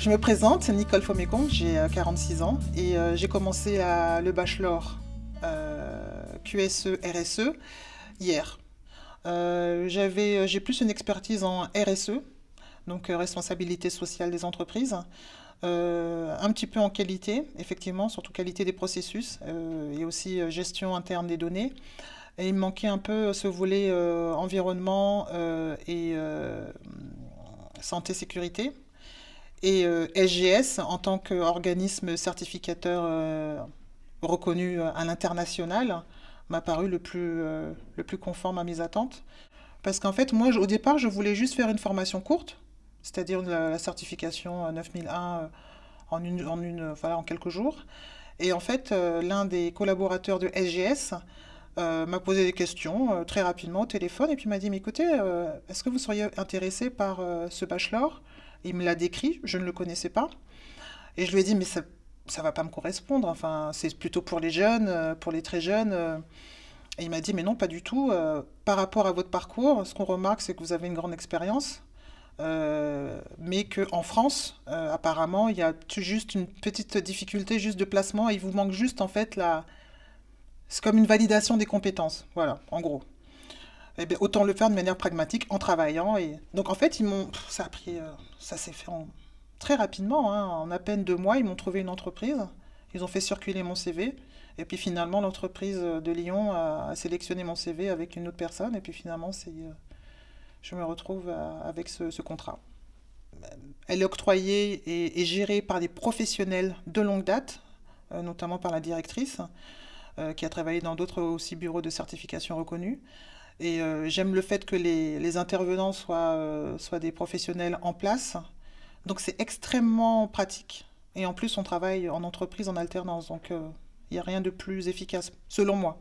je me présente, Nicole Fomécon, j'ai 46 euh, ans et euh, j'ai commencé le bachelor euh, QSE-RSE e, hier. j'ai plus une expertise en RSE, donc responsabilité sociale des entreprises, un petit peu en qualité, effectivement, surtout qualité des processus et aussi gestion interne des données. Et il manquait un peu ce volet environnement et santé-sécurité et SGS euh, en tant qu'organisme certificateur euh, reconnu euh, à l'international m'a paru le plus, le plus conforme à mes attentes. Parce qu'en fait, moi, au départ, je voulais juste faire une formation courte, c'est-à-dire la, certification 9001 en, une, en, une, en quelques jours. Et en fait, l'un des collaborateurs de SGS euh, m'a posé des questions euh, très rapidement au téléphone et puis m'a dit, mais écoutez, euh, est-ce que vous seriez intéressé par ce bachelor Il me l'a décrit, je ne le connaissais pas. Et je lui ai dit, mais ça ça va pas me correspondre. Enfin, c'est plutôt pour les jeunes, pour les très jeunes. Et il m'a dit, mais non, pas du tout. Par rapport à votre parcours, ce qu'on remarque, c'est que vous avez une grande expérience, mais qu'en France, apparemment, il y a juste une petite difficulté juste de placement. Il vous manque juste, en fait, la, c'est comme une validation des compétences, voilà, en gros. et eh bien, autant le faire de manière pragmatique en travaillant. Et... Donc en fait, ils m'ont, ça a pris, euh, ça s'est fait très rapidement, hein, en à peine deux mois, ils m'ont trouvé une entreprise. Ils ont fait circuler mon CV. Et puis finalement, l'entreprise de Lyon a, sélectionné mon CV avec une autre personne. Et puis finalement, c'est, euh, je me retrouve euh, avec ce, contrat. Elle est octroyée et, et, gérée par des professionnels de longue date, notamment par la directrice. Euh, qui a travaillé dans d'autres aussi bureaux de certification reconnus. Et euh, j'aime le fait que les, intervenants soient, euh, soient des professionnels en place. Donc c'est extrêmement pratique. Et en plus, on travaille en entreprise en alternance, donc il n'y a rien de plus efficace, selon moi.